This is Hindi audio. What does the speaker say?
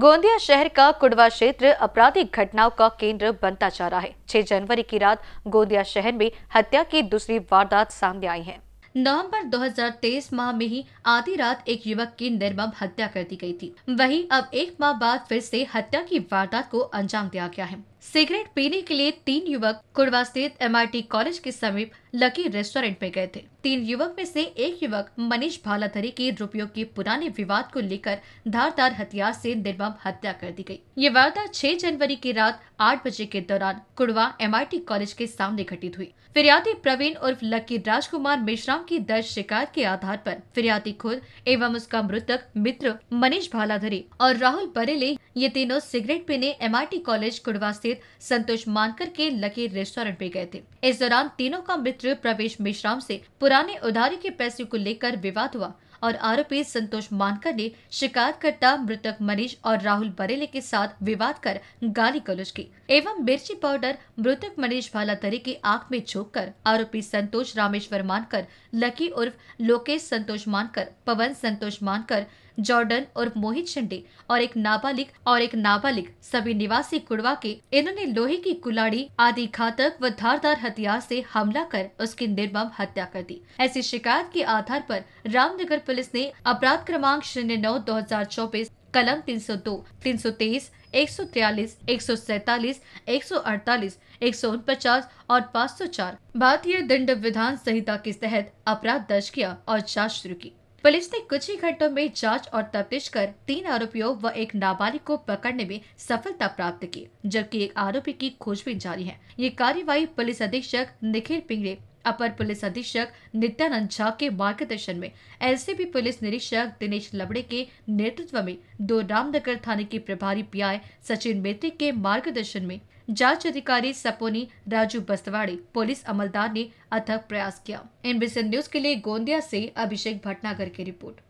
गोंदिया शहर का कुडवा क्षेत्र आपराधिक घटनाओं का केंद्र बनता जा रहा है 6 जनवरी की रात गोंदिया शहर में हत्या की दूसरी वारदात सामने आई है नवंबर 2023 माह में ही आधी रात एक युवक की निर्मम हत्या कर दी गई थी वहीं अब एक माह बाद फिर से हत्या की वारदात को अंजाम दिया गया है सिगरेट पीने के लिए तीन युवक कुड़वा स्थित एम कॉलेज के समीप लकी रेस्टोरेंट में गए थे तीन युवक में से एक युवक मनीष भालाधरी के रुपयों के पुराने विवाद को लेकर धारदार हथियार से निर्मम हत्या कर दी गई। ये वारदात 6 जनवरी की रात 8 बजे के दौरान कुड़वा एम कॉलेज के सामने घटित हुई फिरियादी प्रवीण उर्फ लकी राजकुमार मेश्राम की दर्ज शिकायत के आधार आरोप फिरियादी खुद एवं उसका मृतक मित्र मनीष भालाधरी और राहुल बरेले ये तीनों सिगरेट पीने एमआईटी कॉलेज कुड़वा स्थित संतोष मानकर के लकी रेस्टोरेंट में गए थे इस दौरान तीनों का मित्र प्रवेश मिश्राम से पुराने उधारी के पैसे को लेकर विवाद हुआ और आरोपी संतोष मानकर ने शिकायतकर्ता मृतक मनीष और राहुल बरेले के साथ विवाद कर गाली गलौज की एवं मिर्ची पाउडर मृतक मनीष भालातरी की आंख में झोंक कर आरोपी संतोष रामेश्वर मानकर लकी उर्फ लोकेश संतोष मानकर पवन संतोष मानकर जॉर्डन और मोहित शिंडे और एक नाबालिग और एक नाबालिग सभी निवासी कुड़वा के इन्होंने लोहे की कुलाड़ी आदि घातक व धारदार हथियार से हमला कर उसकी निर्मम हत्या कर दी ऐसी शिकायत के आधार पर रामनगर पुलिस ने अपराध क्रमांक शून्य नौ दो हजार चौबीस कलम 302, 323, 143, 147, 148, 149 और 504 भारतीय दंड विधान संहिता के तहत अपराध दर्ज किया और जांच शुरू की पुलिस ने कुछ ही घंटों में जांच और तफ्तीश कर तीन आरोपियों व एक नाबालिग को पकड़ने में सफलता प्राप्त की जबकि एक आरोपी की खोजबीन जारी है ये कार्यवाही पुलिस अधीक्षक निखिल पिंगड़े अपर पुलिस अधीक्षक नित्यानंद झा के मार्गदर्शन में एलसीबी पुलिस निरीक्षक दिनेश लबड़े के नेतृत्व में दो रामनगर थाने के प्रभारी पीआई सचिन मेत्री के मार्गदर्शन में जांच अधिकारी सपोनी राजू बस्तवाड़ी पुलिस अमलदार ने अथक प्रयास किया एनबीसी न्यूज के लिए गोंदिया से अभिषेक भटनागर की रिपोर्ट